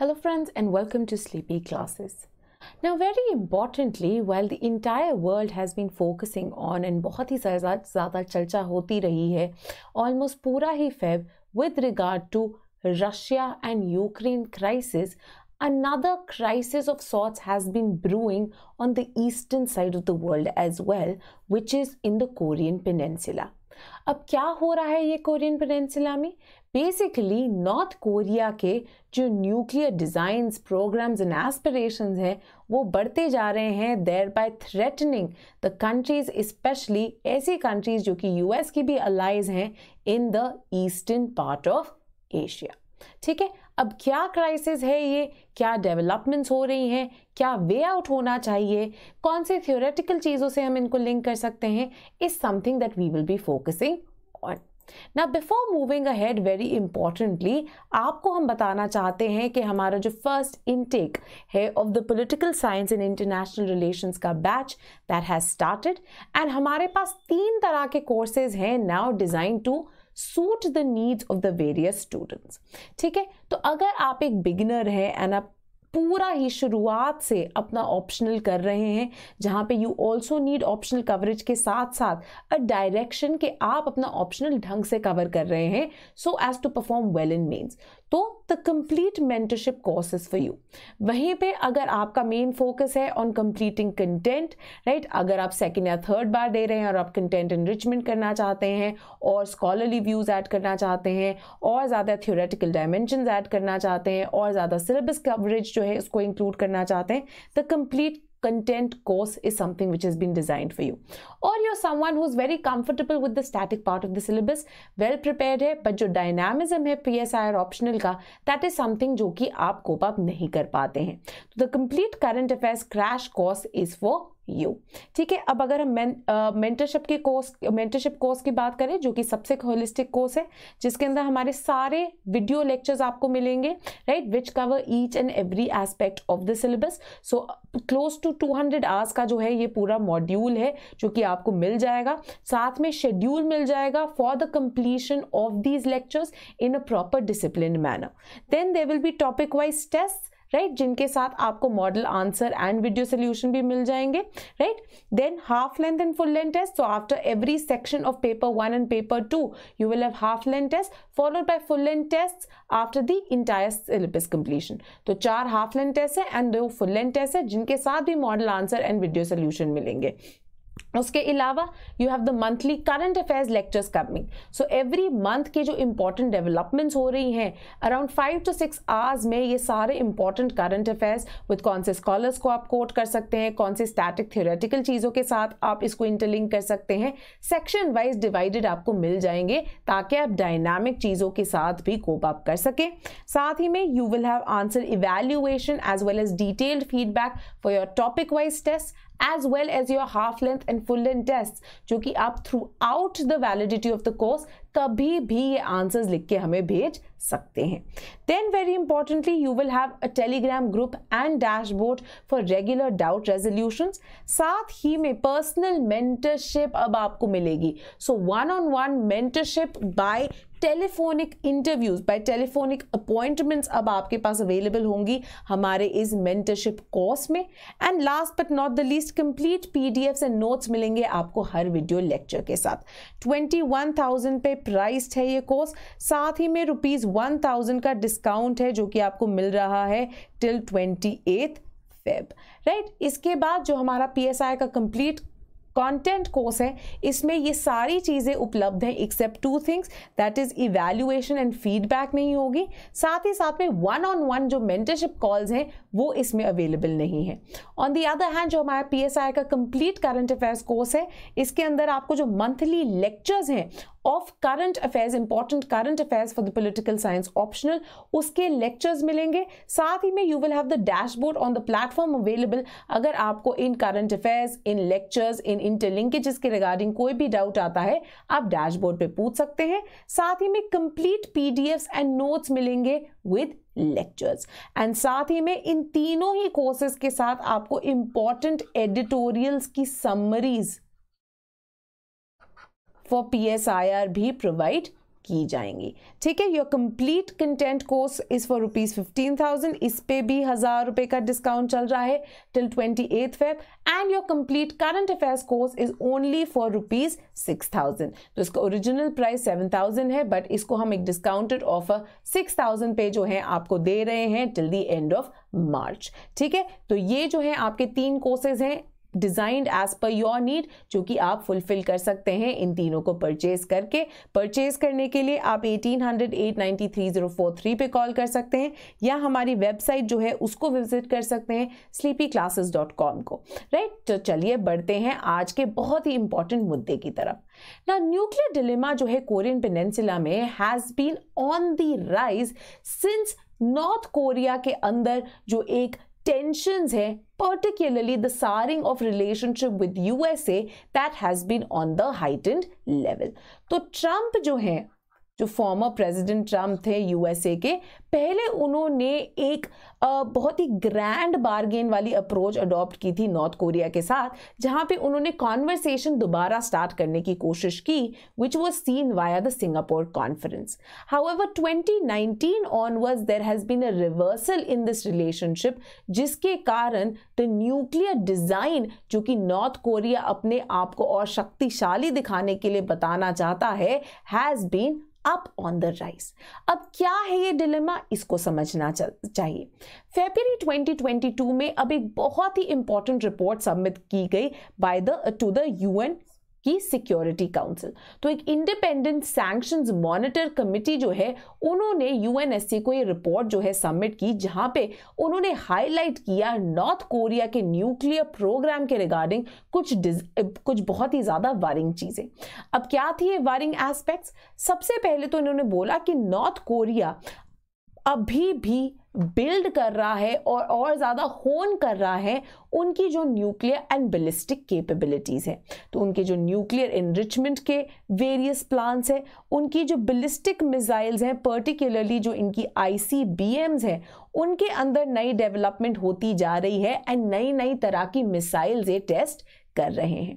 Hello friends and welcome to Sleepy Classes. Now very importantly while the entire world has been focusing on and बहुत ही ज़्यादा चर्चा होती रही है almost पूरा ही Feb with regard to Russia and Ukraine crisis another crisis of sorts has been brewing on the eastern side of the world as well which is in the Korean peninsula अब क्या हो रहा है ये Korean peninsula में basically North Korea के जो nuclear designs programs and aspirations हैं वो बढ़ते जा रहे हैं there by threatening the countries specially ऐसी कंट्रीज़ जो कि यूएस की भी अलाइज हैं in the eastern part of Asia ठीक है अब क्या क्राइसिस है ये क्या डेवलपमेंट्स हो रही हैं क्या वे आउट होना चाहिए कौन से थियोरेटिकल चीज़ों से हम इनको लिंक कर सकते हैं is something that we will be focusing ना before moving ahead very importantly आपको हम बताना चाहते हैं कि हमारा जो फर्स्ट इनटेक है of the political science in international relation का batch that has started and हमारे पास तीन तरह के कोर्सेज हैं now design to suit the needs of the various students ठीक है तो अगर आप एक बिगिनर हैं एंड आप पूरा ही शुरुआत से अपना ऑप्शनल कर रहे हैं जहाँ पे you also need optional coverage के साथ साथ अ डायरेक्शन के आप अपना ऑप्शनल ढंग से कवर कर रहे हैं so as to perform well in mains तो the complete mentorship course is for you वहीं पे अगर आपका मेन फोकस है ऑन कंप्लीटिंग कंटेंट राइट अगर आप सेकेंड या थर्ड बार दे रहे हैं और आप कंटेंट एनरिचमेंट करना चाहते हैं और स्कॉलरली व्यूज़ ऐड करना चाहते हैं और ज़्यादा थियोरेटिकल डायमेंशन ऐड करना चाहते हैं और ज़्यादा सिलेबस कवरेज जो है उसको इंक्लूड करना चाहते हैं the complete content course is something which has been designed for you or you're someone who's very comfortable with the static part of the syllabus well prepared hai but jo dynamism hai PSI और optional ka that is something jo ki aap cope up nahi kar pate hain so the complete current affairs crash course is for you ठीक है अब अगर हम mentorship के course mentorship course की बात करें जो कि सबसे होलिस्टिक कोर्स है जिसके अंदर हमारे सारे वीडियो लेक्चर्स आपको मिलेंगे right which cover each and every aspect of the syllabus so close to 200 hours का जो है ये पूरा मॉड्यूल है जो कि आपको मिल जाएगा साथ में शेड्यूल मिल जाएगा for the completion of these lectures in a proper discipline manner then they will be topic wise test right जिनके साथ आपको model answer and video solution भी मिल जाएंगे right then half length and full length test so after every section of paper one and paper two you will have half length test followed by full length test after the entire syllabus completion तो चार half length test है and दो full length test है जिनके साथ भी model answer and video solution मिलेंगे उसके अलावा you have the monthly current affairs lectures coming so every month के जो इंपॉर्टेंट डेवलपमेंट्स हो रही हैं around five to six hours में ये सारे इंपॉर्टेंट करंट अफेयर्स विद कौन से स्कॉलर्स को आप कोट कर सकते हैं कौन से स्टैटिक थियोरेटिकल चीज़ों के साथ आप इसको इंटरलिंक कर सकते हैं सेक्शन वाइज डिवाइडेड आपको मिल जाएंगे ताकि आप डायनामिक चीज़ों के साथ भी कोप अप कर सकें साथ ही में you will have answer evaluation as well as detailed feedback for your topic wise test as well as your half length and full length test जो कि आप throughout the validity of the course कभी भी ये answers लिख के हमें भेज सकते हैं then very importantly you will have a Telegram group and dashboard for regular doubt resolutions साथ ही में पर्सनल मेंटरशिप अब आपको मिलेगी so one on one mentorship by telephonic interviews by telephonic appointments अब आपके पास अवेलेबल होंगी हमारे इस मेंटरशिप कोर्स में and last but not the least complete PDF and notes मिलेंगे आपको हर वीडियो लेक्चर के साथ ट्वेंटी वन थाउजेंड पे प्राइस्ड है ये कोर्स साथ ही में रुपीज़ वन थाउजेंड का डिस्काउंट है जो कि आपको मिल रहा है till twenty eighth Feb right इसके बाद जो हमारा पी का कंप्लीट कंटेंट कोर्स है इसमें ये सारी चीज़ें उपलब्ध हैं except two things that is evaluation and feedback नहीं होगी साथ ही साथ में वन ऑन वन जो मेंटरशिप कॉल्स हैं वो इसमें अवेलेबल नहीं है ऑन दी अदर हैंड जो हमारा पी का कंप्लीट करंट अफेयर्स कोर्स है इसके अंदर आपको जो मंथली लेक्चर्स हैं of current affairs important current affairs for the political science optional उसके लेक्चर्स मिलेंगे साथ ही में you will have the dashboard on the platform available अगर आपको इन करंट अफेयर्स इन लेक्चर्स इन इंटरलिंकेजेस के रिगार्डिंग कोई भी डाउट आता है आप डैशबोर्ड पे पूछ सकते हैं साथ ही में कंप्लीट पीडीएफ्स एंड नोट्स मिलेंगे विद लेक्चर्स एंड साथ ही में इन तीनों ही कोर्सेज के साथ आपको इंपॉर्टेंट एडिटोरियल्स की समरीज़ फॉर आर भी प्रोवाइड की जाएंगी ठीक है your complete content course is for rupees fifteen thousand इस पे भी हज़ार रुपये का डिस्काउंट चल रहा है till twenty eighth Feb and your complete current affairs course is only for rupees six thousand तो इसका ओरिजिनल प्राइस सेवन थाउजेंड है बट इसको हम एक डिस्काउंटेड ऑफर सिक्स थाउजेंड पे जो है आपको दे रहे हैं till the end of March ठीक है तो ये जो है आपके तीन कोर्सेज हैं designed as per your need जो कि आप फुलफिल कर सकते हैं इन तीनों को परचेज करके परचेज करने के लिए आप eighteen hundred eight three zero four three पे कॉल कर सकते हैं या हमारी वेबसाइट जो है उसको विजिट कर सकते हैं स्लीपी क्लासेस डॉट कॉम को राइट तो चलिए बढ़ते हैं आज के बहुत ही इंपॉर्टेंट मुद्दे की तरफ ना न्यूक्लियर डिलेमा जो है कोरियन पेनेंसिला में has been on the rise since North Korea के अंदर जो एक टेंशन है particularly the souring of relationship with USA that has been on the heightened level. तो ट्रंप जो है जो फॉर्मर प्रेसिडेंट ट्रम्प थे यूएसए के पहले उन्होंने एक बहुत ही ग्रैंड बारगेन वाली अप्रोच अडॉप्ट की थी नॉर्थ कोरिया के साथ जहां पे उन्होंने कॉन्वर्सेशन दोबारा स्टार्ट करने की कोशिश की which was seen via the Singapore conference however nineteen onwards there has been a reversal in this relationship जिसके कारण द न्यूक्लियर डिजाइन जो कि नॉर्थ कोरिया अपने आप को और शक्तिशाली दिखाने के लिए बताना चाहता है has been up on the rise अब क्या है ये डिलेमा इसको समझना चाहिए फेबरी 2022 में अब एक बहुत ही इंपॉर्टेंट रिपोर्ट सबमिट की गई by the to the UN की सिक्योरिटी काउंसिल तो एक इंडिपेंडेंट सैंक्शन मॉनिटर कमिटी जो है उन्होंने यूएनएससी को ये रिपोर्ट जो है सबमिट की जहां पे उन्होंने हाईलाइट किया नॉर्थ कोरिया के न्यूक्लियर प्रोग्राम के रिगार्डिंग कुछ कुछ बहुत ही ज़्यादा वारिंग चीज़ें अब क्या थी ये वारिंग एस्पेक्ट्स सबसे पहले तो इन्होंने बोला कि नॉर्थ कोरिया अभी भी बिल्ड कर रहा है और और ज़्यादा होन कर रहा है उनकी जो न्यूक्लियर एंड बिलिस्टिक कैपेबिलिटीज़ हैं तो उनके जो न्यूक्लियर इनरिचमेंट के वेरियस प्लान्स हैं उनकी जो बिलिस्टिक मिसाइल्स हैं पर्टिकुलरली जो इनकी आई सी बी एम्स हैं उनके अंदर नई डेवलपमेंट होती जा रही है एंड नई नई तरह की मिसाइल्स ये टेस्ट कर रहे हैं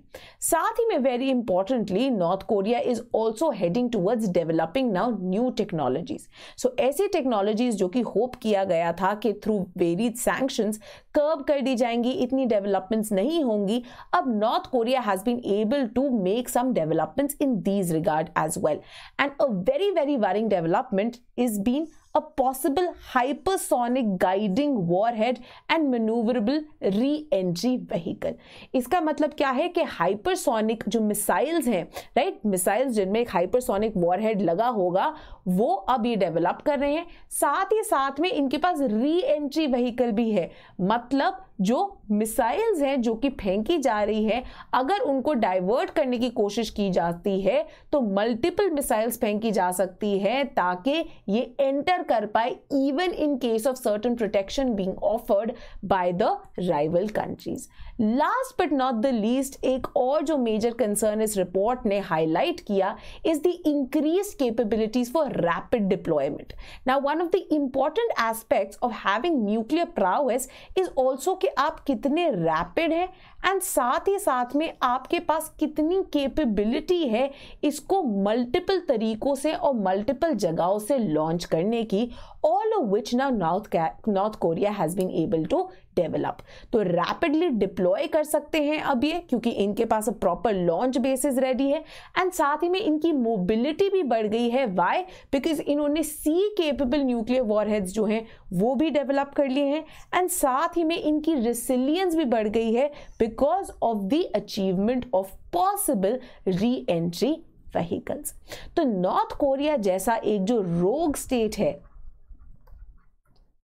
साथ ही में very importantly North Korea is also heading towards developing now new technologies so ऐसी टेक्नोलॉजीज जो कि होप किया गया था कि थ्रू वेरीड सैंक्शंस कर्व कर दी जाएंगी इतनी डेवलपमेंट्स नहीं होंगी अब North Korea has been able to make some developments in these regard as well and a very very worrying development is been a possible hypersonic guiding warhead and maneuverable re entry vehicle. इसका मतलब क्या है कि hypersonic जो missiles हैं right missiles जिनमें एक hypersonic warhead लगा होगा वो अब ये डेवलप कर रहे हैं साथ ही साथ में इनके पास री एंट्री व्हीकल भी है मतलब जो मिसाइल्स हैं जो कि फेंकी जा रही है अगर उनको डाइवर्ट करने की कोशिश की जाती है तो मल्टीपल मिसाइल्स फेंकी जा सकती है ताकि ये एंटर कर पाए even in case of certain protection being offered by the rival countries last but not the least एक और जो मेजर कंसर्न इस रिपोर्ट ने हाईलाइट किया is the increase capabilities for rapid deployment now one of the important aspects of having nuclear prowess is also कि आप कितने rapid हैं एंड साथ ही साथ में आपके पास कितनी केपेबिलिटी है इसको मल्टीपल तरीकों से और मल्टीपल जगहों से लॉन्च करने की ऑल ऑफ विच ना North North Korea has been able to develop तो रैपिडली डिप्लॉय कर सकते हैं अब ये क्योंकि इनके पास अब प्रॉपर लॉन्च बेसिस रेडी है एंड साथ ही में इनकी मोबिलिटी भी बढ़ गई है वाई बिकॉज इन्होंने सी केपेबल न्यूक्लियर वॉरहेड्स जो हैं वो भी डेवलप कर लिए हैं एंड साथ ही में इनकी रिसिलियंस भी बढ़ गई है because of the achievement of possible re entry vehicles तो नॉर्थ कोरिया जैसा एक जो रोग स्टेट है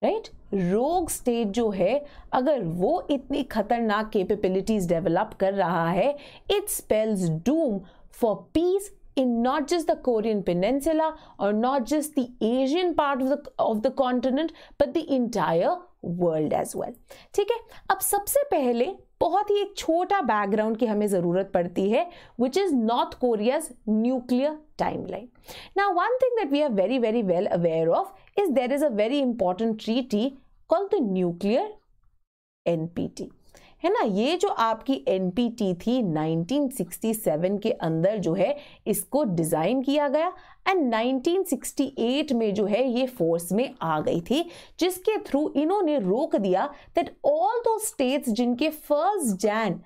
राइट right? रोग स्टेट जो है अगर वो इतनी खतरनाक कैपेबिलिटीज डेवलप कर रहा है it spells doom for peace in not just the Korean Peninsula or not just the Asian part of the, of the continent, but the entire world as well. ठीक है अब सबसे पहले बहुत ही एक छोटा बैकग्राउंड की हमें ज़रूरत पड़ती है विच timeline. Now, one thing that we are very, very well aware of is there is a very important treaty called the Nuclear NPT. है ना ये जो आपकी एन थी 1967 के अंदर जो है इसको डिज़ाइन किया गया एंड 1968 में जो है ये फोर्स में आ गई थी जिसके थ्रू इन्होंने रोक दिया दैट ऑल दो स्टेट्स जिनके फर्स्ट जैन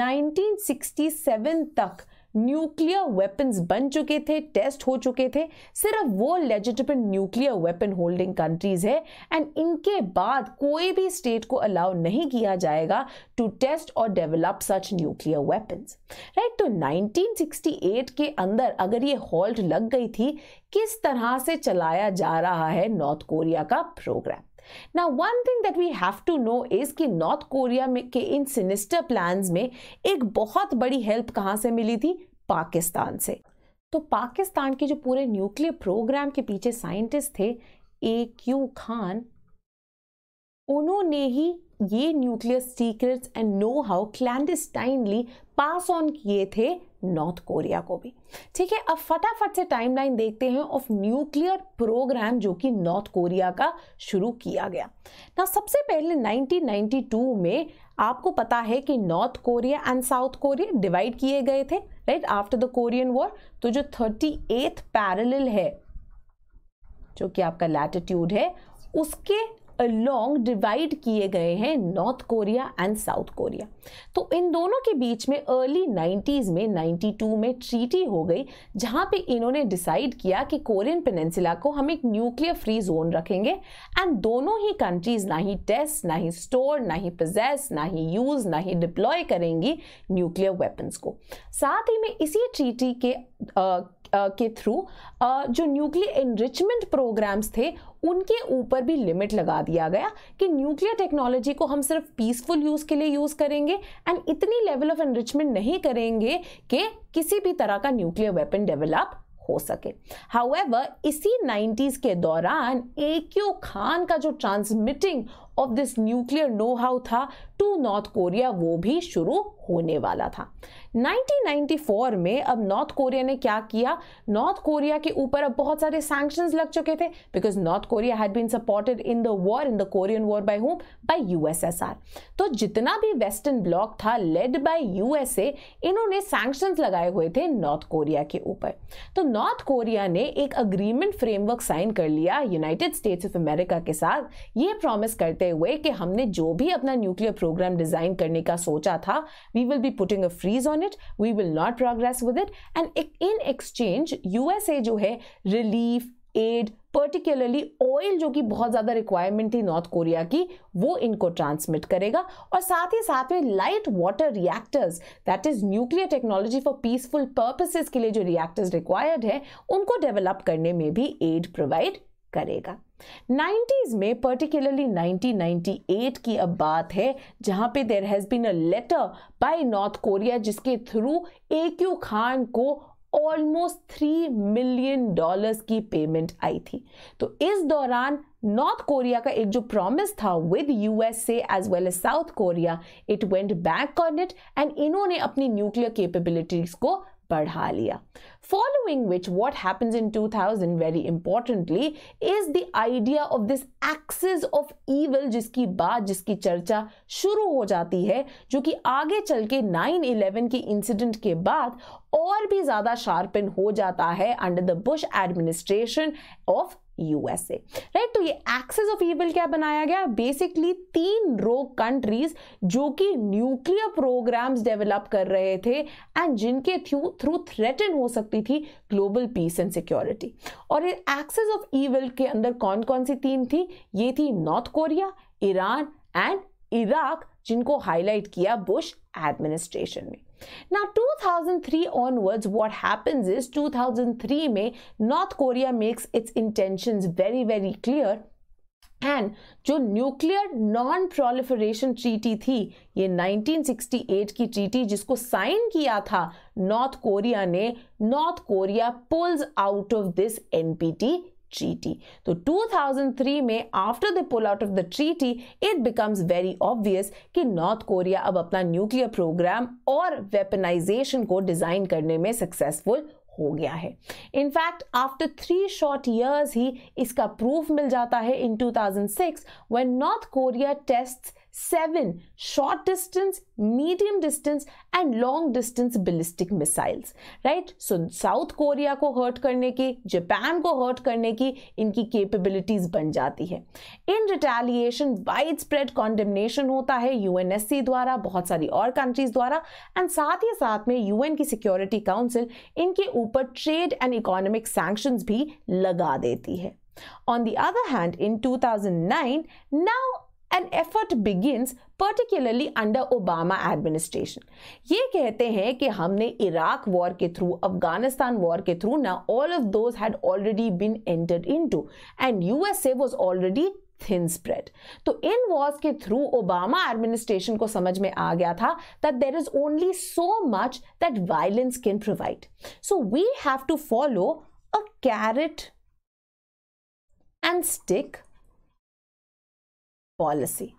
1967 तक न्यूक्लियर वेपन्स बन चुके थे टेस्ट हो चुके थे सिर्फ वो legitimate nuclear weapon holding countries है एंड इनके बाद कोई भी स्टेट को अलाउ नहीं किया जाएगा टू टेस्ट और develop such nuclear weapons right तो 1968 के अंदर अगर ये हॉल्ट लग गई थी किस तरह से चलाया जा रहा है नॉर्थ कोरिया का प्रोग्राम ना one thing that we have to know is कि नॉर्थ कोरिया में के इन सिनिस्टर प्लान में एक बहुत बड़ी हेल्प कहाँ से मिली थी पाकिस्तान से तो पाकिस्तान के जो पूरे न्यूक्लियर प्रोग्राम के पीछे साइंटिस्ट थे ए क्यू खान उन्होंने ही ये nuclear secrets and know how clandestinely pass on किए थे नॉर्थ कोरिया को भी ठीक है अब फटाफट से टाइमलाइन देखते हैं ऑफ न्यूक्लियर प्रोग्राम जो कि नॉर्थ कोरिया का शुरू किया गया ना सबसे पहले 1992 में आपको पता है कि North Korea and South Korea divide किए गए थे right after the Korean war तो जो थर्टी एथ है जो कि आपका लैटिट्यूड है उसके अलोंग डिवाइड किए गए हैं North Korea and South Korea तो इन दोनों के बीच में अर्ली 90s में 92 में ट्रीटी हो गई जहाँ पे इन्होंने डिसाइड किया कि कोरियन पेनेंसिला को हम एक न्यूक्लियर फ्री जोन रखेंगे एंड दोनों ही कंट्रीज ना ही टेस्ट ना ही स्टोर ना ही पोजेस ना ही यूज़ ना ही डिप्लॉय करेंगी न्यूक्लियर वेपन्स को साथ ही में इसी ट्रीटी के uh, के थ्रू जो न्यूक्लियर एनरिचमेंट प्रोग्राम्स थे उनके ऊपर भी लिमिट लगा दिया गया कि न्यूक्लियर टेक्नोलॉजी को हम सिर्फ पीसफुल यूज़ के लिए यूज़ करेंगे एंड इतनी लेवल ऑफ एनरिचमेंट नहीं करेंगे कि किसी भी तरह का न्यूक्लियर वेपन डेवलप हो सके हाउएवर इसी 90s के दौरान ए क्यू खान का जो transmitting of this nuclear know how था टू नॉर्थ कोरिया वो भी शुरू होने वाला था 1994 में अब नॉर्थ कोरिया ने क्या किया नॉर्थ कोरिया के ऊपर अब बहुत सारे सैंक्शंस लग चुके थे because North Korea had been supported in the war in the Korean war by home by USSR तो जितना भी वेस्टर्न ब्लॉक था लेड बाय यूएसए इन्होंने सैंक्शंस लगाए हुए थे नॉर्थ कोरिया के ऊपर तो नॉर्थ कोरिया ने एक अग्रीमेंट फ्रेमवर्क साइन कर लिया यूनाइटेड स्टेट्स ऑफ अमेरिका के साथ ये प्रॉमिस करते हुए कि हमने जो भी अपना न्यूक्लियर प्रोग्राम डिज़ाइन करने का सोचा था we will be putting a freeze on it we will not progress with it and in exchange USA जो है रिलीफ एड पर्टिकुलरली ऑयल जो कि बहुत ज़्यादा रिक्वायरमेंट थी नॉर्थ कोरिया की वो इनको ट्रांसमिट करेगा और साथ ही साथ में light water reactors that is nuclear technology for peaceful purposes के लिए जो रिएक्टर्स रिक्वायर्ड है उनको डेवलप करने में भी एड प्रोवाइड करेगा 90s में पर्टिकुलरली 1998 की अब बात है जहां पे there has been a letter by North Korea जिसके थ्रू ए क्यू खान को ऑलमोस्ट थ्री मिलियन डॉलर्स की पेमेंट आई थी तो इस दौरान नॉर्थ कोरिया का एक जो प्रॉमिस था with USA as well as South Korea it went back on it and इन्होंने अपनी न्यूक्लियर कैपेबिलिटीज को पढ़ा लिया following which what happens in two thousand very importantly is the idea of this axis of evil जिसकी बात जिसकी चर्चा शुरू हो जाती है जो कि आगे चल के नाइन इलेवन के इंसिडेंट के बाद और भी ज़्यादा शार्पन हो जाता है under the Bush administration of USA right तो ये एक्सेस ऑफ ईविल क्या बनाया गया बेसिकली तीन रो कंट्रीज जो कि न्यूक्लियर प्रोग्राम्स डेवलप कर रहे थे एंड जिनके थ्रू थ्रू थ्रेटन हो सकती थी ग्लोबल पीस एंड सिक्योरिटी और ये एक्सेस ऑफ ईविल के अंदर कौन कौन सी तीन थी ये थी North Korea Iran and Iraq जिनको हाईलाइट किया बुश एडमिनिस्ट्रेशन में now 2003 onwards what happens is 2003 में north korea makes its intentions very very clear and जो न्यूक्लियर नॉन प्रोलिफरेशन ट्रीटी थी ये 1968 की ट्रीटी जिसको साइन किया था नॉर्थ कोरिया ने North Korea pulls out of this NPT treaty तो 2003 में after the pull out of the treaty it becomes very obvious कि नॉर्थ कोरिया अब अपना न्यूक्लियर प्रोग्राम और वेपनाइजेशन को डिजाइन करने में सक्सेसफुल हो गया है in fact after three short years ही इसका प्रूफ मिल जाता है in 2006 when North Korea tests seven short distance medium distance and long distance ballistic missiles right so south korea ko hurt karne ki japan ko hurt karne ki inki capabilities ban jati hai in retaliation widespread condemnation hota hai UNSC द्वारा बहुत सारी और countries द्वारा and साथ ही साथ में UN की सिक्योरिटी काउंसिल इनके ऊपर ट्रेड एंड इकोनॉमिक सैंक्शंस भी लगा देती है On the other hand, in 2009, now an effort begins particularly under Obama administration ये कहते हैं कि हमने इराक वॉर के थ्रू अफगानिस्तान वॉर के थ्रू ना all of those had already been entered to and a was already thin spread तो इन वॉर्स के थ्रू ओबामा एडमिनिस्ट्रेशन को समझ में आ गया था that there is only so much that violence can provide so we have to follow a carrot and stick policy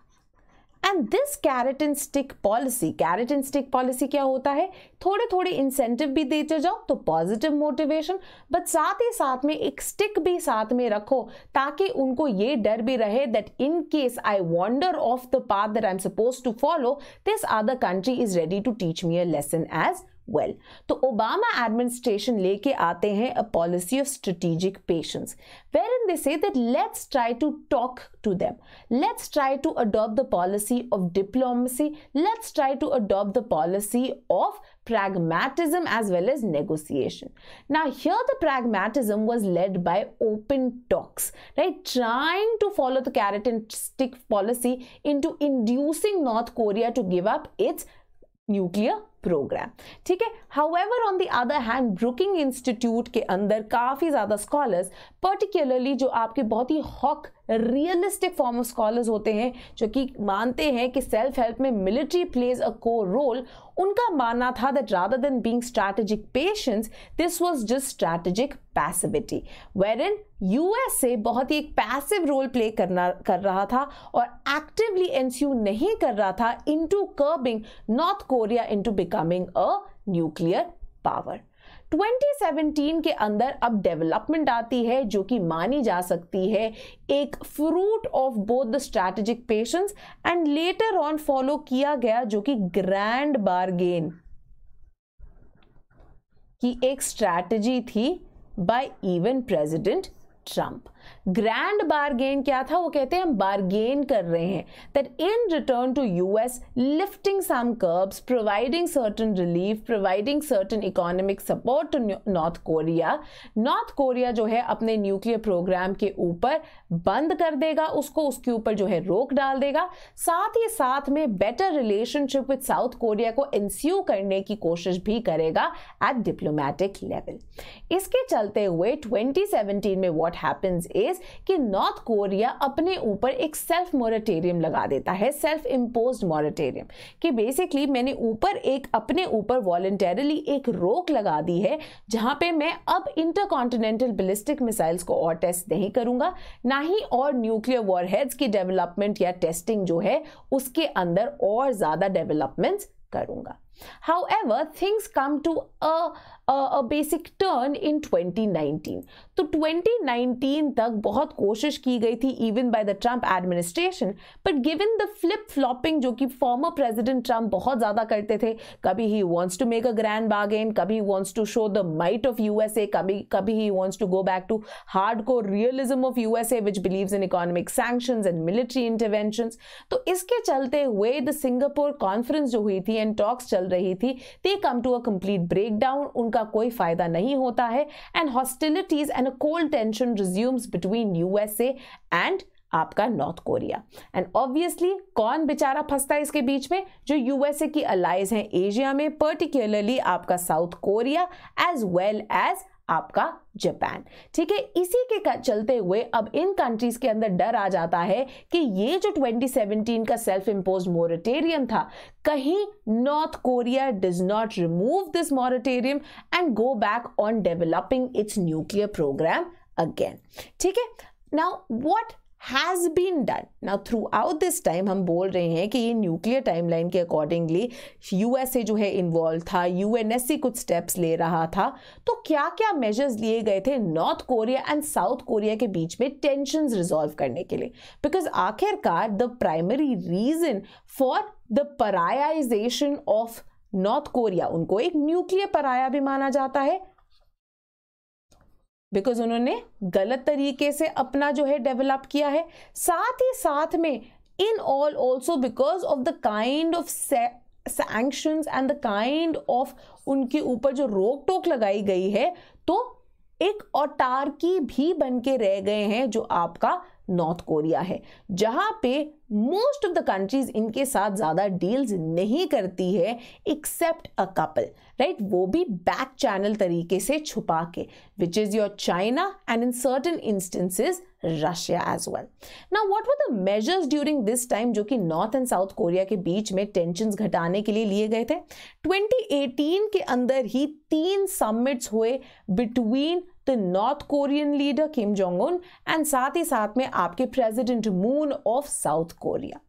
and this carrot and stick policy carrot and stick policy क्या होता है थोड़े थोड़े इंसेंटिव भी देते जाओ तो positive motivation but साथ ही साथ में एक स्टिक भी साथ में रखो ताकि उनको ये डर भी रहे that in case I wander off the path that I am supposed to follow this other country is ready to teach me a lesson as well Obama तो ओबामा एडमिनिस्ट्रेशन लेके आते हैं a policy of strategic patience where in us से that let's try to talk to them let's try to adopt the policy of diplomacy let's try to adopt the policy of pragmatism as well as negotiation. Now, here the pragmatism was led by open talks, right? Trying to follow the carrot and stick policy into inducing North Korea to give up its nuclear programme ठीक है however on the other hand Brooking Institute के अंदर काफ़ी ज़्यादा scholars particularly जो आपके बहुत ही hawk realistic form of scholars होते हैं जो कि मानते हैं कि सेल्फ हेल्प में मिलिट्री प्लेज अ को रोल उनका मानना था that rather than being strategic patience this was just strategic passivity where in USA बहुत ही एक पैसिव रोल प्ले करना कर रहा था और एक्टिवली एनस्यू नहीं कर रहा था into curbing North Korea into becoming a nuclear power 2017 के अंदर अब डेवलपमेंट आती है जो कि मानी जा सकती है एक fruit of both the strategic patience and later on follow किया गया जो कि ग्रैंड बारगेन की एक स्ट्रैटेजी थी by even president Trump. Grand bargain क्या था वो कहते हैं हम बारगेन कर रहे हैं that in return to US lifting some curbs providing certain relief providing certain economic support to North Korea North Korea जो है अपने न्यूक्लियर प्रोग्राम के ऊपर बंद कर देगा उसको उसके ऊपर जो है रोक डाल देगा साथ ही साथ में better relationship with South Korea को इंस्यू करने की कोशिश भी करेगा एट डिप्लोमैटिक लेवल इसके चलते हुए ट्वेंटी में वॉट हैपन्स इज कि नॉर्थ कोरिया अपने ऊपर एक सेल्फ मॉरेटेरियम लगा देता है सेल्फ इम्पोज मॉरेटेरियम कि बेसिकली मैंने ऊपर एक अपने ऊपर वॉलेंटरली एक रोक लगा दी है जहां पे मैं अब इंटरकॉन्टिनेंटल बिलिस्टिक मिसाइल्स को और टेस्ट नहीं करूंगा ना ही और न्यूक्लियर वॉरहेड्स की डेवलपमेंट या टेस्टिंग जो है उसके अंदर और ज़्यादा डेवलपमेंट्स करूंगा However, things come to a, a, a, basic turn in 2019. तो 2019 तक बहुत कोशिश की गई थी even by the Trump administration but given the flip flopping जो कि फॉर्मर प्रेसिडेंट ट्रंप बहुत ज़्यादा करते थे कभी ही wants to make a grand bargain कभी wants to show the might of USA कभी कभी ही wants to go back to hard core realism of USA which believes in economic sanction and military intervention तो इसके चलते हुए the Singapore conference जो हुई थी एंड टॉक्स चल रही थी they come to a complete break उनका कोई फायदा नहीं होता है and hostilities and and a cold tension resumes between USA आपका नॉर्थ कोरिया एंड ऑब्वियसली कौन बेचारा फंसता है इसके बीच में जो यूएसए की अलाइज हैं एशिया में पर्टिकुलरली आपका South Korea as well as आपका जापान ठीक है इसी के चलते हुए अब इन कंट्रीज के अंदर डर आ जाता है कि ये जो 2017 का सेल्फ इम्पोज मोरिटेरियम था कहीं North Korea does not remove this moratorium and go back on developing its nuclear programme again ठीक है now what has been done ना थ्रू आउट दिस टाइम हम बोल रहे हैं कि ये न्यूक्लियर टाइमलाइन के अकॉर्डिंगली यूएसए जो है इन्वॉल्व था सी कुछ स्टेप्स ले रहा था तो क्या क्या मेजर्स लिए गए थे North Korea and South Korea के बीच में टेंशन रिजॉल्व करने के लिए बिकॉज आखिरकार the primary reason for the pariahization of North Korea उनको एक न्यूक्लियर पराया भी माना जाता है बिकॉज उन्होंने गलत तरीके से अपना जो है डेवलप किया है साथ ही साथ में in all also because of the kind of sanction and the kind of उनके ऊपर जो रोक टोक लगाई गई है तो एक ओटार्की भी बन के रह गए हैं जो आपका नॉर्थ कोरिया है जहाँ पे मोस्ट ऑफ द कंट्रीज इनके साथ ज़्यादा डील्स नहीं करती है एक्सेप्ट अ कपल राइट वो भी बैक चैनल तरीके से छुपा के which is your China and in certain instances Russia as well ना what were the measures during this time जो कि नॉर्थ एंड साउथ कोरिया के बीच में टेंशन घटाने के लिए लिए गए थे 2018 के अंदर ही तीन समिट्स हुए between the North Korean leader Kim Jong Un and साथ ही साथ में आपके president Moon of South Korea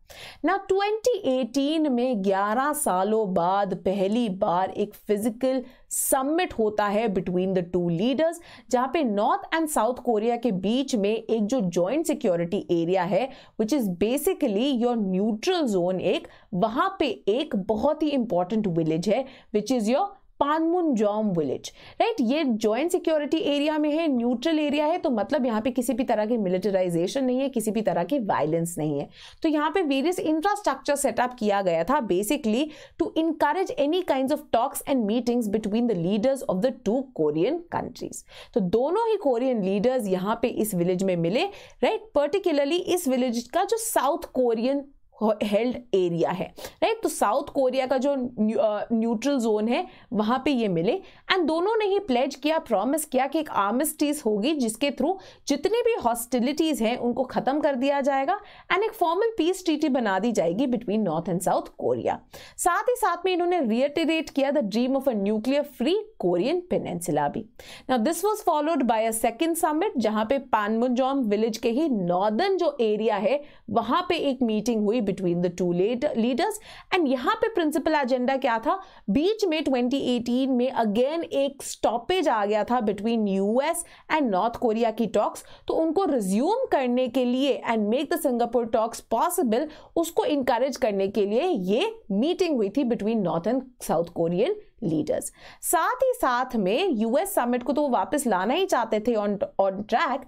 ना 2018 में 11 सालों बाद पहली बार एक फिजिकल समिट होता है बिटवीन द टू लीडर्स जहां पे नॉर्थ एंड साउथ कोरिया के बीच में एक जो जॉइंट सिक्योरिटी एरिया है which is basically your neutral zone एक वहां पे एक बहुत ही इंपॉर्टेंट विलेज है which is your Jom village right ये ज्वाइंट सिक्योरिटी एरिया में है न्यूट्रल एरिया है तो मतलब यहाँ पे किसी भी तरह की मिलिटराइजेशन नहीं है किसी भी तरह की वायलेंस नहीं है तो यहाँ पे वेरियस इंफ्रास्ट्रक्चर सेटअप किया गया था basically to encourage any kind of talks and meetings between the leaders of the two Korean countries तो दोनों ही कोरियन लीडर्स यहाँ पे इस विलेज में मिले राइट right? पर्टिकुलरली इस विलेज का जो साउथ कोरियन हेल्ड एरिया है राइट तो साउथ कोरिया का जो न्यूट्रल जोन uh, है वहां पे ये मिले एंड दोनों ने ही प्लेज किया प्रॉमिस किया कि एक आर्मिस्टीज होगी जिसके थ्रू जितने भी हॉस्टिलिटीज हैं उनको खत्म कर दिया जाएगा एंड एक फॉर्मल पीस ट्रीटी बना दी जाएगी between North and South Korea साथ ही साथ में इन्होंने रियटेरेट किया the dream of a nuclear free Korean peninsula भी ना this was followed by a second summit जहां पे पानमुजॉम विलेज के ही नॉर्दर्न जो एरिया है वहां पे एक मीटिंग हुई between the two leaders and यहां पे प्रिंसिपल एजेंडा क्या था बीच में 2018 में अगेन एक स्टॉपेज आ गया था between US and North Korea की टॉक्स तो उनको रिज्यूम करने के लिए and make the Singapore talks possible उसको इंकरेज करने के लिए ये मीटिंग हुई थी between North and South Korean leaders साथ ही साथ में यूएस समिट को तो वो वापस लाना ही चाहते थे on on track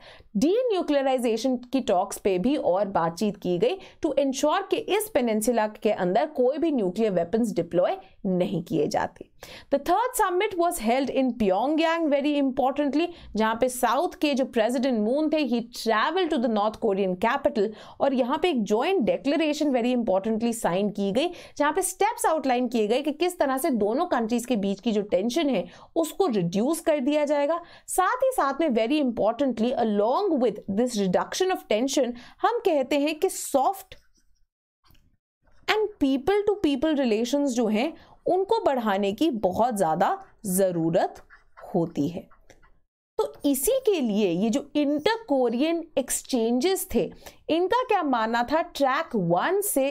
denuclearization की टॉक्स पे भी और बातचीत की गई टू इंश्योर कि इस पेनेंसिला के अंदर कोई भी न्यूक्लियर वेपन्स डिप्लॉय नहीं किए जाते the third summit was held in Pyongyang very importantly जहां पे साउथ के जो प्रेसिडेंट मून थे he travel to the North Korean capital और यहां पे एक joint declaration very importantly sign की गई जहां पे स्टेप्स आउटलाइन किए गए कि किस तरह से दोनों कंट्रीज के बीच की जो टेंशन है उसको रिड्यूस कर दिया जाएगा साथ ही साथ में very importantly along with this reduction of tension हम कहते हैं कि soft and people to people relation जो हैं उनको बढ़ाने की बहुत ज़्यादा ज़रूरत होती है तो इसी के लिए ये जो इंटर कोरियन एक्सचेंजेस थे इनका क्या मानना था ट्रैक वन से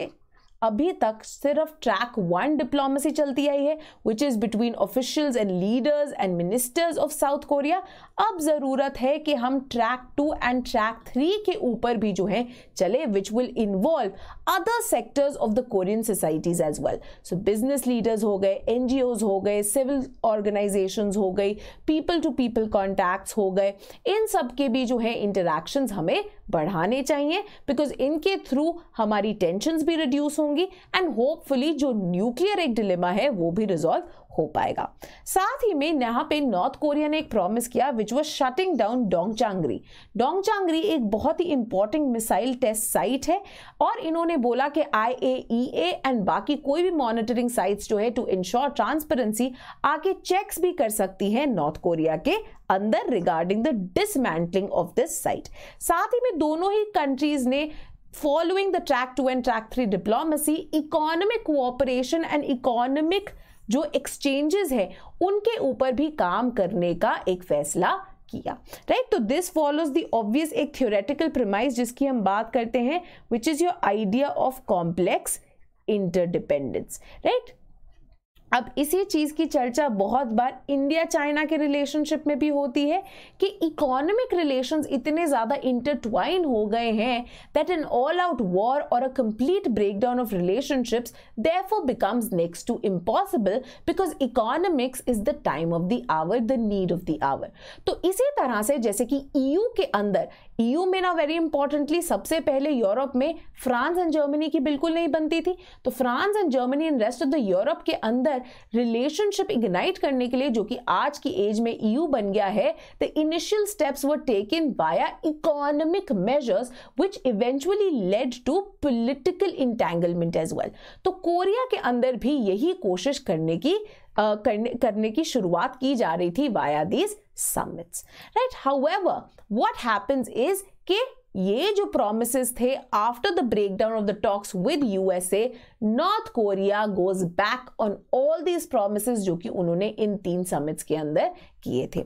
अभी तक सिर्फ ट्रैक वन डिप्लोमेसी चलती आई है which is between officials and leaders and ministers of South Korea अब ज़रूरत है कि हम track two and track three के ऊपर भी जो है चले which will involve other sectors of the Korean societies as well so business leaders हो गए एन हो गए सिविल ऑर्गेनाइजेशन हो गई पीपल टू पीपल कॉन्टैक्ट्स हो गए इन सब के भी जो है इंटरेक्शन हमें बढ़ाने चाहिए बिकॉज इनके थ्रू हमारी टेंशन भी रिड्यूस होंगे होंगी एंड होपफुली जो न्यूक्लियर एक डिलेमा है वो भी रिजॉल्व हो पाएगा साथ ही में यहाँ पे नॉर्थ कोरिया ने एक प्रॉमिस किया which was shutting down Dongchangri Dongchangri एक बहुत ही इंपॉर्टेंट मिसाइल टेस्ट साइट है और इन्होंने बोला कि आई एंड e बाकी कोई भी मॉनिटरिंग साइट्स जो है टू इंश्योर ट्रांसपेरेंसी आके चेक्स भी कर सकती है नॉर्थ कोरिया के अंदर regarding the dismantling of this site साथ ही में दोनों ही कंट्रीज ने following the track two and track three diplomacy economic cooperation and economic जो एक्सचेंजेस है उनके ऊपर भी काम करने का एक फैसला किया राइट तो दिस फॉलोज द ऑब्वियस एक थियोरेटिकल प्रिमाइज जिसकी हम बात करते हैं which is your idea of complex interdependence right अब इसी चीज़ की चर्चा बहुत बार इंडिया चाइना के रिलेशनशिप में भी होती है कि इकोनॉमिक रिलेशंस इतने ज़्यादा इंटरट्वाइन हो गए हैं that an all out war और a complete breakdown of relationships therefore becomes next to impossible because economics is the time of the hour the need of the hour तो इसी तरह से जैसे कि ईयू e के अंदर ईयू e में ना वेरी इंपॉर्टेंटली सबसे पहले यूरोप में फ्रांस एंड जर्मनी की बिल्कुल नहीं बनती थी तो France and Germany and rest of the Europe के अंदर अंदर रिलेशनशिप इग्नाइट करने के लिए जो कि आज की एज में ईयू बन गया है the initial steps were taken via economic measures which eventually led to political entanglement as well तो कोरिया के अंदर भी यही कोशिश करने की Uh, करने करने की शुरुआत की जा रही थी via these summits right however what happens is के ये जो प्रोमिस थे after the breakdown of the talks with USA North Korea goes back on all these promise जो कि उन्होंने इन तीन समिट्स के अंदर किए थे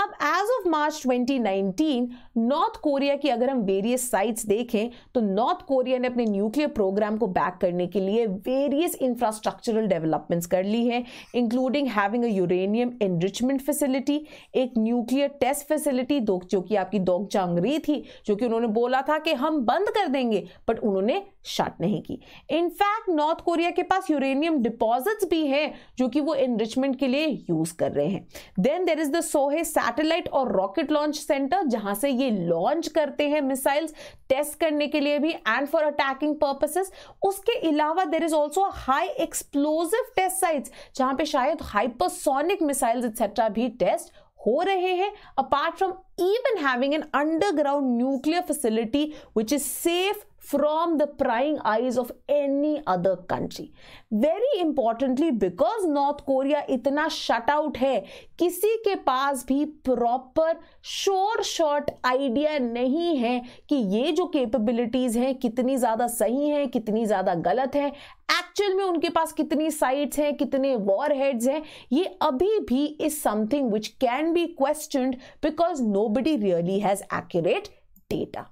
अब as of March 2019 North Korea की अगर हम वेरियस साइट्स देखें तो नॉर्थ कोरिया ने अपने न्यूक्लियर प्रोग्राम को बैक करने के लिए वेरियस इंफ्रास्ट्रक्चरल डेवलपमेंट्स कर ली हैं including having a uranium enrichment facility एक न्यूक्लियर टेस्ट फैसिलिटी जो कि आपकी दोगचांगरी थी जो कि उन्होंने बोला था कि हम बंद कर देंगे बट उन्होंने शट नहीं की इनफैक्ट नॉर्थ कोरिया के पास यूरेनियम डिपॉजिट्स भी हैं जो कि वो एनरिचमेंट के लिए यूज कर रहे हैं then there is the Sohae satellite और रॉकेट लॉन्च सेंटर जहां से ये लॉन्च करते हैं मिसाइल्स टेस्ट करने के लिए भी एंड फॉर अटैकिंग पर्पसेस उसके अलावा there is also high explosive test sites जहां पे शायद हाइपरसोनिक मिसाइल्स एक्सेट्रा भी टेस्ट हो रहे हैं apart from even having an underground nuclear facility which is safe from the prying eyes of any other country. Very importantly, because North Korea itna shut out hai kisi ke paas bhi proper sure shot idea nahi hai ki ye jo capabilities हैं kitni zyada sahi हैं kitni zyada galat हैं actual में उनके पास कितनी sites हैं कितने war heads हैं ये अभी भी is something which can be question because nobody really has accurate data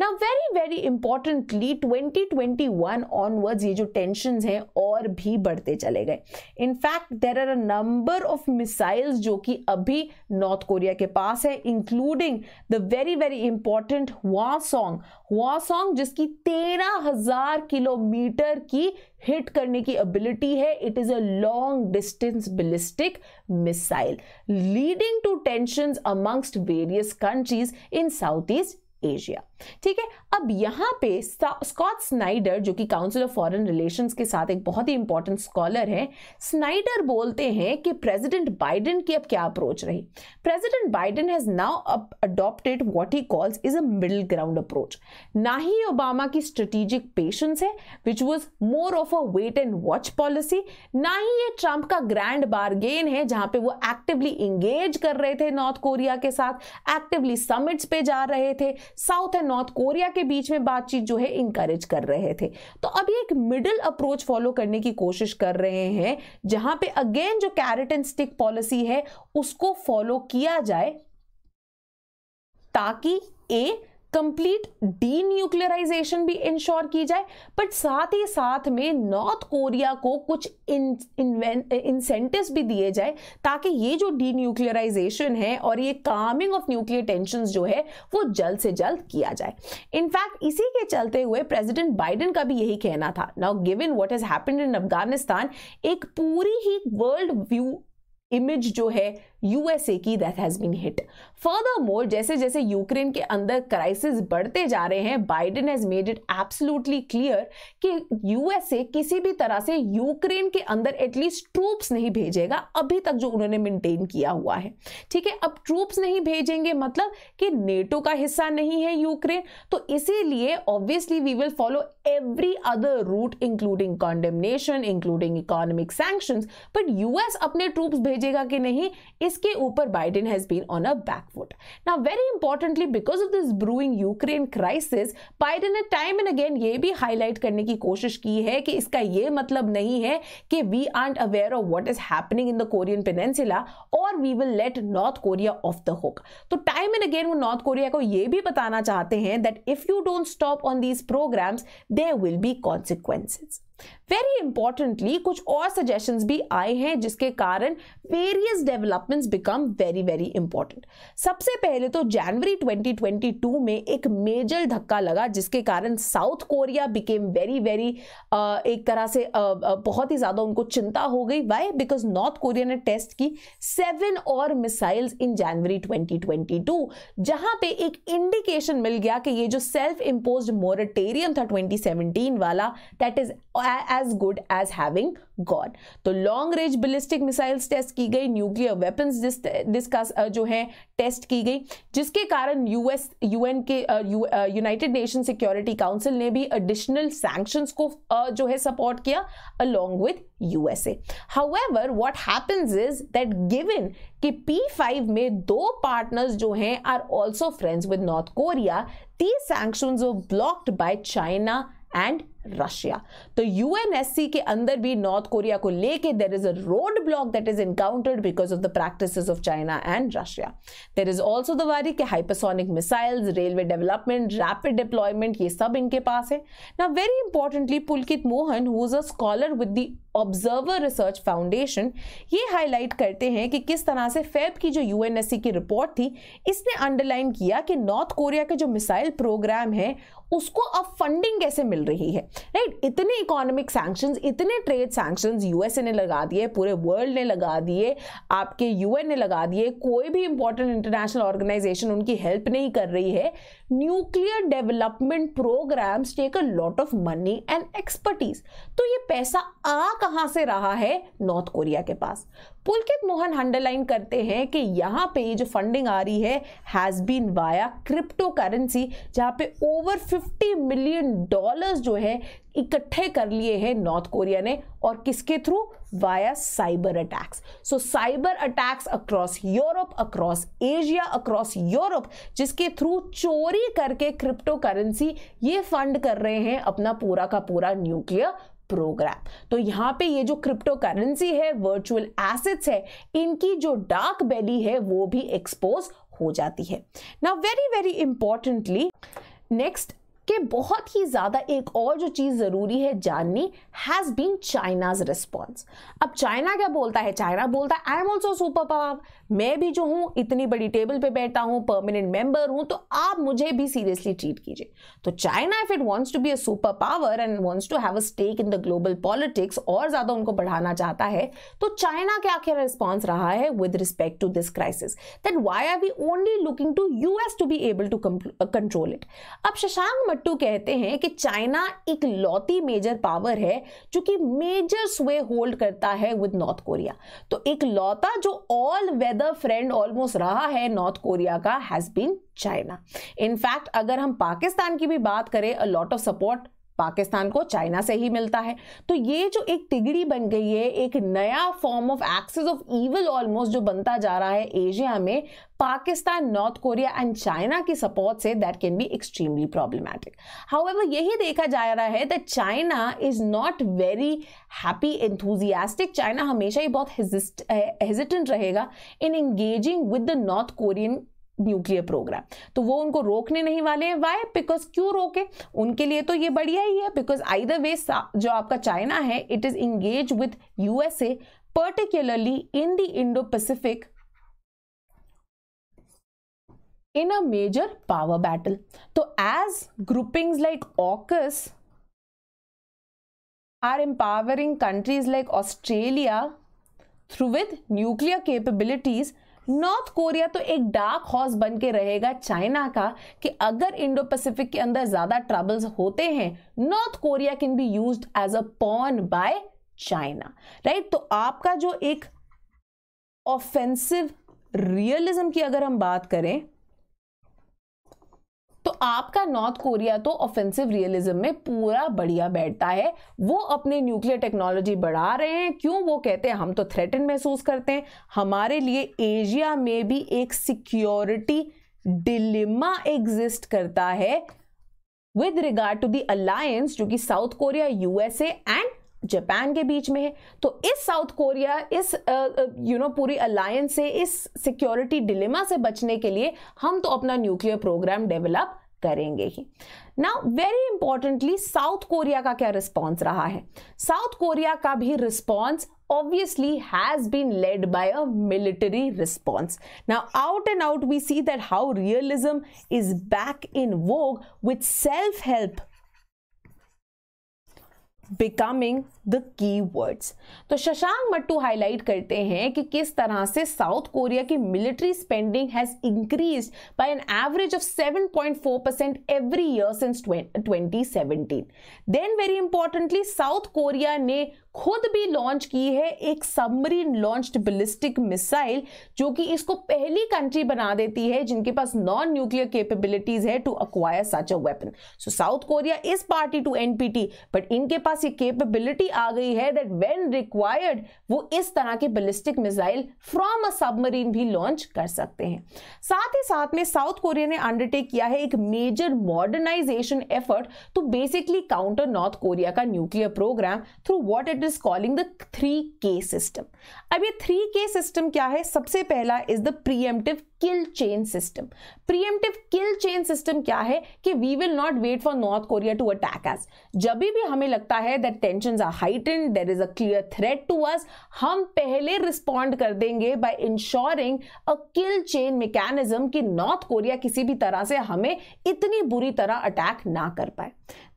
Now, very very importantly 2021 onwards, ये जो टेंशन हैं और भी बढ़ते चले गए in fact there are a number of missiles जो कि अभी नॉर्थ कोरिया के पास है including the very very important Hwasong Hwasong जिसकी तेरह हजार किलोमीटर की हिट करने की एबिलिटी है it is a long distance ballistic missile leading to tension amongst various countries in South East Asia ठीक है अब यहाँ पे स्कॉट स्नाइडर जो कि काउंसिल ऑफ फॉरेन रिलेशंस के साथ एक बहुत ही इंपॉर्टेंट स्कॉलर हैं स्नाइडर बोलते हैं कि प्रेसिडेंट बाइडेन की अब क्या अप्रोच रही president Biden has now adopted what he calls is a middle ground approach ना ही ओबामा की स्ट्रेटेजिक पेशेंस है which was more of a wait and watch policy ना ही ये ट्रंप का ग्रैंड बार्गेन है जहां पे वो एक्टिवली इंगेज कर रहे थे नॉर्थ कोरिया के साथ एक्टिवली समिट्स पे जा रहे थे साउथ एंड नॉर्थ कोरिया के बीच में बातचीत जो है इंकरेज कर रहे थे तो अब ये एक मिडल अप्रोच फॉलो करने की कोशिश कर रहे हैं जहां पे अगेन जो कैरेट एंड स्टिक पॉलिसी है उसको फॉलो किया जाए ताकि ए कंप्लीट डीन्यूक्लियराइजेशन भी इंश्योर की जाए बट साथ ही साथ में नॉर्थ कोरिया को कुछ इंसेंटिव भी दिए जाए ताकि ये जो डीन्यूक्लियराइजेशन है और ये कामिंग ऑफ न्यूक्लियर टेंशन जो है वो जल्द से जल्द किया जाए इनफैक्ट इसी के चलते हुए प्रेसिडेंट बाइडन का भी यही कहना था now given what is happen in Afghanistan एक पूरी ही वर्ल्ड व्यू इमेज जो है यूएसए की that has been hit further more जैसे जैसे यूक्रेन के अंदर क्राइसिस बढ़ते जा रहे हैं Biden has made it absolutely clear कि यूएसए किसी भी तरह से यूक्रेन के अंदर एटलीस्ट ट्रूप्स नहीं भेजेगा अभी तक जो उन्होंने मेंटेन किया हुआ है ठीक है अब ट्रूप्स नहीं भेजेंगे मतलब कि नेटो का हिस्सा नहीं है यूक्रेन तो इसीलिए obviously we will follow every other route including condemnation including economic sanction but US अपने ट्रूप्स भेजेगा कि नहीं इस जिसके ऊपर Biden has been on a backfoot now very importantly because of this brewing Ukraine crisis Biden ने time and again ये भी हाईलाइट करने की कोशिश की है कि इसका ये मतलब नहीं है कि we aren't aware of what is happening in the Korean peninsula और we will let North Korea off the hook तो टाइम एंड अगेन वो नॉर्थ कोरिया को ये भी बताना चाहते हैं that if you don't stop on these programmes there will be consequences very importantly कुछ और सजेशंस भी आए हैं जिसके कारण various developments become very very important सबसे पहले तो जनवरी 2022 में एक मेजर धक्का लगा जिसके कारण South Korea became very very एक तरह से uh, uh, बहुत ही ज़्यादा उनको चिंता हो गई वाई बिकॉज नॉर्थ कोरिया ने टेस्ट की सेवन और मिसाइल्स इन जनवरी 2022 जहां पे एक इंडिकेशन मिल गया कि ये जो सेल्फ इम्पोज मोरिटेरियम था 2017 वाला that is as good as having god तो long range ballistic missiles test की गई न्यूक्लियर वेपन डिस्कस जो है टेस्ट की गई जिसके कारण यूएस यूएन के यूनाइटेड नेशन सिक्योरिटी काउंसिल ने भी एडिशनल सैंक्शंस को uh, जो है सपोर्ट किया along with USA however what happens is that given कि पी फाइव में दो पार्टनर्स जो हैं are also friends with North Korea the sanctions blocked by China and Russia तो यूएनएससी के अंदर भी नॉर्थ कोरिया को लेके there is a road block that is encountered because of the practice of China and Russia there is also the worry के hypersonic missiles railway development rapid deployment ये सब इनके पास है ना very importantly Pulkit Mohan who is a scholar with the Observer Research Foundation ये highlight करते हैं कि किस तरह से फेब की जो यूएनएससी की रिपोर्ट थी इसने अंडरलाइन किया कि नॉर्थ कोरिया के जो मिसाइल प्रोग्राम है उसको अब फंडिंग कैसे मिल रही है राइट इतने इकोनॉमिक सैंक्शन इतने ट्रेड सैंक्शन यूएसए ने लगा दिए पूरे वर्ल्ड ने लगा दिए आपके यूएन ने लगा दिए कोई भी इंपॉर्टेंट इंटरनेशनल ऑर्गेनाइजेशन उनकी हेल्प नहीं कर रही है nuclear development programmes take a lot of money and expertise तो ये पैसा आ कहाँ से रहा है नॉर्थ कोरिया के पास पुलकित मोहन अंडरलाइन करते हैं कि यहाँ पे जो फंडिंग आ रही है has been via crypto currency जहाँ पे ओवर 50 मिलियन डॉलर्स जो है इकट्ठे कर लिए हैं नॉर्थ कोरिया ने और किसके through via cyber attacks so cyber attacks across Europe across Asia across Europe जिसके थ्रू चोरी करके क्रिप्टो करेंसी ये फंड कर रहे हैं अपना पूरा का पूरा न्यूक्लियर प्रोग्राम तो यहाँ पे ये जो क्रिप्टो करेंसी है वर्चुअल एसेट्स है इनकी जो डार्क बेली है वो भी एक्सपोज हो जाती है ना वेरी वेरी इंपॉर्टेंटली नेक्स्ट के बहुत ही ज़्यादा एक और जो चीज़ ज़रूरी है जाननी हैज़ बीन चाइनाज रिस्पॉन्स अब चाइना क्या बोलता है चाइना बोलता है I am also super power मैं भी जो हूँ इतनी बड़ी टेबल पे बैठा हूँ परमानेंट मेंबर हूँ तो आप मुझे भी सीरियसली ट्रीट कीजिए तो China if it wants to be a super power and wants to have a stake in the global politics और ज़्यादा उनको बढ़ाना चाहता है तो चाइना का क्या रिस्पॉन्स रहा है with respect to this crisis that why are we only looking to you to be able to control it अब शशांक मट्टू कहते हैं कि चाइना एक लौती मेजर पावर है जो कि मेजर स्वे होल्ड करता है विद नॉर्थ कोरिया तो एक लौता जो all weather weather friend almost रहा है नॉर्थ कोरिया का हैज़ बीन चाइना इनफैक्ट अगर हम पाकिस्तान की भी बात करें a lot of support Pakistan को चाइना से ही मिलता है तो ये जो एक तिगड़ी बन गई है एक नया form of axis of evil almost जो बनता जा रहा है एशिया में Pakistan North Korea and China की सपोर्ट से that can be extremely problematic however यही देखा जा रहा है that China is not very happy enthusiastic China हमेशा ही बहुत हेजिटेंट रहेगा in engaging with the North Korean nuclear programme तो वो उनको रोकने नहीं वाले हैं वाई बिकॉज क्यों रोके उनके लिए तो ये बढ़िया ही है बिकॉज आई द वे जो आपका चाइना है it is engage with USA particularly in the Indo Pacific in a major power battle तो as grouping like AUKUS are empowering countries like Australia through with nuclear capabilities North Korea तो एक dark horse बन के रहेगा China का कि अगर Indo Pacific के अंदर ज्यादा ट्रबल्स होते हैं North Korea can be use as a pawn by China right तो आपका जो एक ऑफेंसिव रियलिज्म की अगर हम बात करें तो आपका नॉर्थ कोरिया तो ऑफेंसिव रियलिज्म में पूरा बढ़िया बैठता है वो अपने न्यूक्लियर टेक्नोलॉजी बढ़ा रहे हैं क्यों वो कहते हैं हम तो थ्रेटन महसूस करते हैं हमारे लिए एशिया में भी एक सिक्योरिटी डिलिमा एग्जिस्ट करता है with regard to the alliance जो कि South Korea USA and Japan के बीच में है तो इस साउथ कोरिया इस यू नो पूरी अलायंस से इस सिक्योरिटी डिलेमा से बचने के लिए हम तो अपना न्यूक्लियर प्रोग्राम डेवलप करेंगे ही ना वेरी इंपॉर्टेंटली साउथ कोरिया का क्या रिस्पॉन्स रहा है साउथ कोरिया का भी response obviously has been led by a military response. Now, out and out, we see that how realism is back in vogue with self help becoming the key words तो Shashank Mattu highlight करते हैं कि किस तरह से South Korea की military spending has increase by an average of 7.4 percent every year since 2017 then very importantly South Korea ने खुद भी लॉन्च की है एक सबमरीन लॉन्च्ड बिलिस्टिक मिसाइल जो कि इसको पहली कंट्री बना देती है जिनके पास नॉन न्यूक्लियर कैपेबिलिटीज है to acquire such a weapon so South Korea is party to NPT but इनके पास पास ये कैपेबिलिटी आ गई है दैट व्हेन रिक्वायर्ड वो इस तरह के ballistic missile from a submarine भी लॉन्च कर सकते हैं साथ ही साथ में साउथ कोरिया ने अंडरटेक किया है एक major modernisation effort to basically counter North Korea का nuclear programme through what it is calling the three system अब ये थ्री सिस्टम क्या है सबसे पहला is the preemptive kill chain system preemptive kill chain system क्या है कि we will not wait for North Korea to attack us जब भी हमें लगता है that tension are heightened there is a clear threat to अस हम पहले रिस्पॉन्ड कर देंगे by ensuring a kill chain mechanism कि नॉर्थ कोरिया किसी भी तरह से हमें इतनी बुरी तरह अटैक ना कर पाए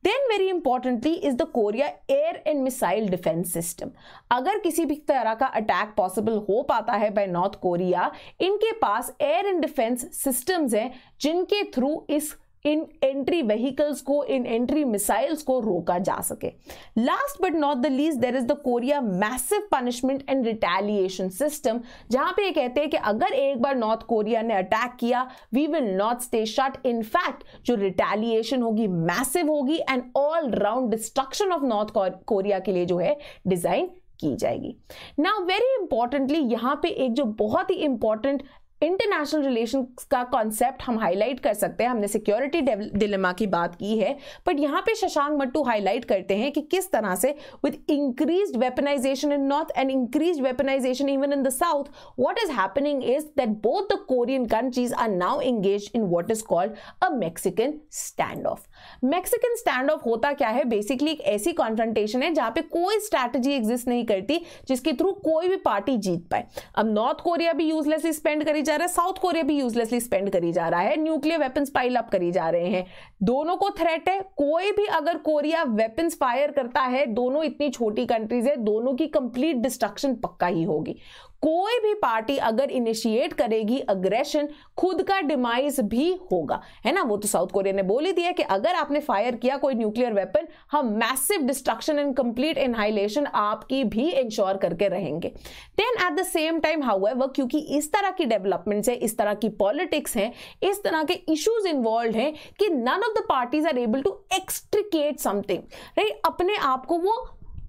then very importantly is the Korea air and missile defence system अगर किसी भी तरह का अटैक पॉसिबल हो पाता है बाय नॉर्थ कोरिया इनके पास एयर एंड डिफेंस सिस्टम्स हैं जिनके थ्रू इस इन एंट्री व्हीकल्स को इन एंट्री मिसाइल्स को रोका जा सके last but not the least there is the Korea massive punishment and retaliation system जहां पे ये कहते हैं कि अगर एक बार नॉर्थ कोरिया ने अटैक किया we will not stay shut fact जो रिटेलिएशन होगी मैसिव होगी and all round destruction of North Korea के लिए जो है डिजाइन की जाएगी ना वेरी इंपॉर्टेंटली यहां पे एक जो बहुत ही इंपॉर्टेंट इंटरनेशनल रिलेशन का कॉन्सेप्ट हम हाईलाइट कर सकते हैं हमने सिक्योरिटी डिलेमा की बात की है बट यहाँ पे शशांक मट्टू हाईलाइट करते हैं कि किस तरह से with increase weaponisation in North and increase weaponisation even in the South what is happening is that both the Korean countries are now engage in what is called a Mexican standoff Mexican standoff होता क्या है basically एक ऐसी confrontation है जहां पे कोई strategy exist नहीं करती जिसके थ्रू कोई भी पार्टी जीत पाए अब नॉर्थ कोरिया भी यूजलेसली स्पेंड करी जा रहा है साउथ कोरिया भी यूजलेसली स्पेंड करी जा रहा है न्यूक्लियर वेपन्स पाइल अप करी जा रहे हैं दोनों को थ्रेट है कोई भी अगर कोरिया वेपन्स फायर करता है दोनों इतनी छोटी कंट्रीज है दोनों की कंप्लीट डिस्ट्रक्शन पक्का ही होगी कोई भी पार्टी अगर इनिशिएट करेगी अग्रेशन खुद का डिमाइज भी होगा है ना वो तो साउथ कोरिया ने बोल ही दिया कि अगर आपने फायर किया कोई न्यूक्लियर वेपन हम massive destruction and complete annihilation आपकी भी इंश्योर करके रहेंगे then at the same time how क्योंकि इस तरह की डेवलपमेंट्स है इस तरह की पॉलिटिक्स है इस तरह के इश्यूज इन्वॉल्व हैं कि none of the parties are able to extricate something right अपने आप को वो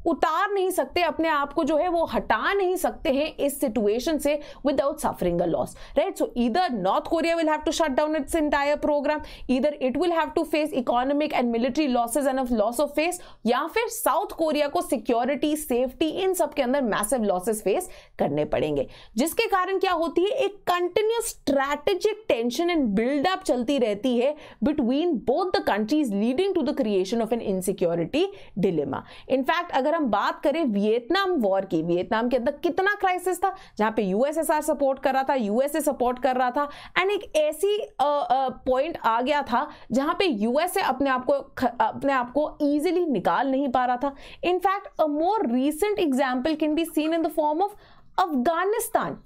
उतार नहीं सकते अपने आप को जो है वो हटा नहीं सकते हैं इस सिचुएशन से without suffering a loss right so इधर North Korea will have to shut down its entire programme इधर it will have to face economic and military losses and loss of face या फिर साउथ कोरिया को security safety इन सब के अंदर मैसेव losses face करने पड़ेंगे जिसके कारण क्या होती है एक continuous strategic tension and buildup चलती रहती है between both the countries leading to the creation of an insecurity dilemma in fact अगर अगर हम बात करें वियतनाम वॉर की वियतनाम के अंदर कितना क्राइसिस था जहां पे यूएसएसआर सपोर्ट कर रहा था यूएसए सपोर्ट कर रहा था एंड एक ऐसी पॉइंट आ गया था जहां पे यूएसए अपने आप को अपने आप को ईजिली निकाल नहीं पा रहा था in fact a more recent example can be seen in the form of Afghanistan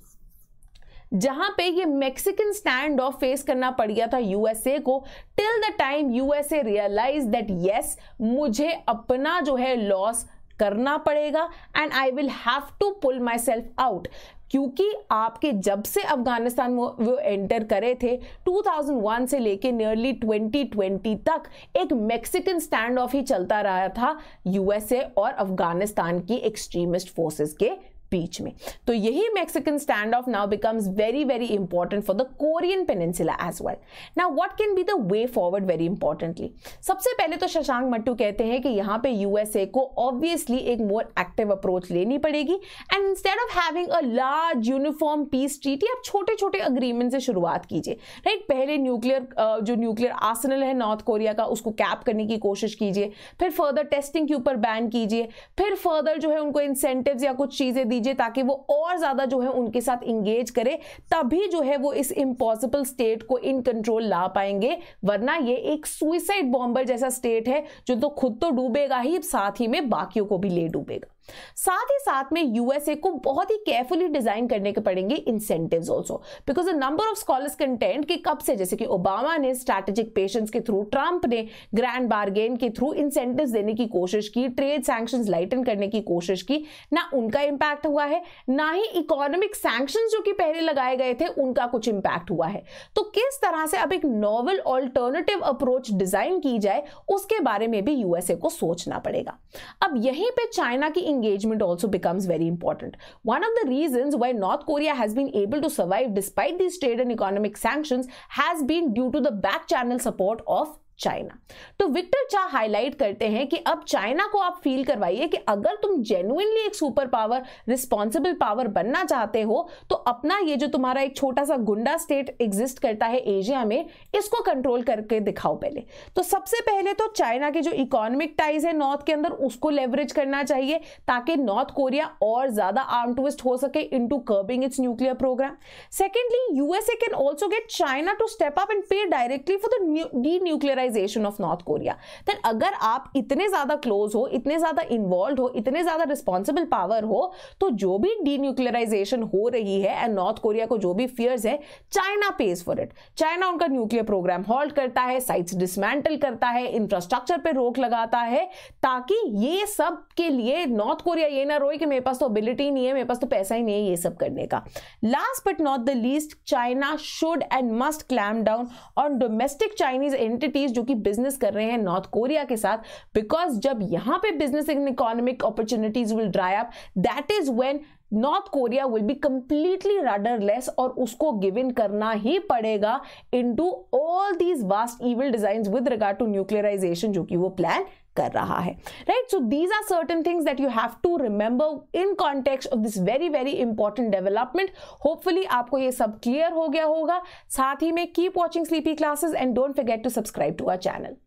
जहां पे ये मेक्सिकन स्टैंड ऑफ फेस करना पड़ गया था यूएसए को till the time USA realise that yes मुझे अपना जो है लॉस करना पड़ेगा and I will have to pull myself out क्योंकि आपके जब से अफगानिस्तान वो एंटर करे थे 2001 से लेके नियरली 2020 तक एक मैक्सिकन स्टैंड ऑफ ही चलता रहा था यूएसए और अफगानिस्तान की एक्सट्रीमिस्ट फोर्सेस के बीच में तो यही Mexican standoff now becomes very very important for the Korean peninsula as well now what can be the way forward very importantly सबसे पहले तो शशांक मट्टू कहते हैं कि यहाँ पे यूएसए को ऑब्वियसली एक मोर एक्टिव अप्रोच लेनी पड़ेगी and instead of having a large uniform peace treaty आप छोटे छोटे अग्रीमेंट से शुरुआत कीजिए राइट पहले न्यूक्लियर जो न्यूक्लियर आसनल है नॉर्थ कोरिया का उसको कैप करने की कोशिश कीजिए फिर फर्दर टेस्टिंग के ऊपर बैन कीजिए फिर फर्दर जो है उनको इंसेंटिव या कुछ चीज़ें दी कीजिए ताकि वो और ज़्यादा जो है उनके साथ इंगेज करे तभी जो है वो इस इम्पॉसिबल स्टेट को इन कंट्रोल ला पाएंगे वरना ये एक सुइसाइड बॉम्बर जैसा स्टेट है जो तो खुद तो डूबेगा ही साथ ही में बाकियों को भी ले डूबेगा साथ ही साथ में यूएसए को बहुत ही केयरफुली डिजाइन करने के पड़ेंगे incentive also because the number of scholars content के कब से जैसे कि ओबामा ने स्ट्रेटेजिक पेशेंस के थ्रू ट्रंप ने ग्रैंड बार्गेन के थ्रू इंसेंटिव देने की कोशिश की ट्रेड सैंक्शन लाइटन करने की कोशिश की ना उनका इंपैक्ट हुआ है ना ही इकोनॉमिक सैंक्शन जो कि पहले लगाए गए थे उनका कुछ इंपैक्ट हुआ है तो किस तरह से अब एक नॉवल ऑल्टरनेटिव अप्रोच डिजाइन की जाए उसके बारे में भी यूएसए को सोचना पड़ेगा अब यहीं पर चाइना की engagement also becomes very important. One of the reasons why North Korea has been able to survive despite these trade and economic sanctions has been due to the back channel support of China तो Victor Cha highlight करते हैं कि अब China को आप feel करवाइए कि अगर तुम जेन्युनली एक सुपर पावर रिस्पॉन्सिबल पावर बनना चाहते हो तो अपना ये जो तुम्हारा एक छोटा सा गुंडा स्टेट एग्जिस्ट करता है एशिया में इसको कंट्रोल करके दिखाओ पहले तो सबसे पहले तो चाइना के जो इकोनॉमिक टाइज है नॉर्थ के अंदर उसको लेवरेज करना चाहिए ताकि नॉर्थ कोरिया और ज्यादा आर्म ट्विस्ट हो सके into curbing its nuclear programme secondly USA can also get China to step up and pay directly for the denuclearise militarisation of North Korea then अगर आप इतने ज़्यादा close हो इतने ज़्यादा इन्वॉल्व हो इतने ज़्यादा रिस्पॉन्सिबल पावर हो तो जो भी डीन्यूक्लियराइजेशन हो रही है एंड नॉर्थ कोरिया को जो भी फियर्स है China pays for it China उनका न्यूक्लियर प्रोग्राम होल्ड करता है साइट्स डिसमेंटल करता है इंफ्रास्ट्रक्चर पर रोक लगाता है ताकि ये सब के लिए नॉर्थ कोरिया ये ना रोए कि मेरे पास तो एबिलिटी नहीं है मेरे पास तो पैसा ही नहीं है ये सब करने का last but not the least China should and must clamp down on domestic Chinese entities जो क्योंकि बिजनेस कर रहे हैं नॉर्थ कोरिया के साथ बिकॉज जब यहां पे business and economic opportunities will dry up that is when North Korea will be completely rudderless और उसको गिव इन करना ही पड़ेगा into all these vast evil design with regard to nuclearisation जो कि वो प्लान कर रहा है right so these are certain things that you have to remember in context of this very very important development hopefully आपको ये सब clear हो गया होगा साथ ही में keep watching sleepy classes and don't forget to subscribe to our channel